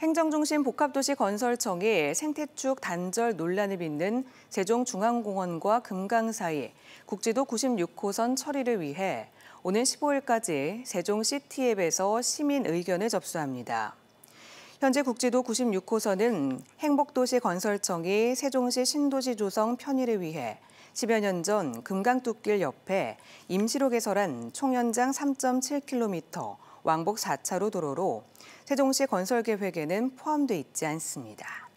행정중심 복합도시 건설청이 생태축 단절 논란을 빚는 세종중앙공원과 금강 사이 국지도 96호선 처리를 위해 오는 15일까지 세종시티앱에서 시민 의견을 접수합니다. 현재 국지도 96호선은 행복도시 건설청이 세종시 신도시 조성 편의를 위해 10여 년 전 금강뚝길 옆에 임시로 개설한 총연장 3.7km, 왕복 4차로 도로로 세종시 건설 계획에는 포함돼 있지 않습니다.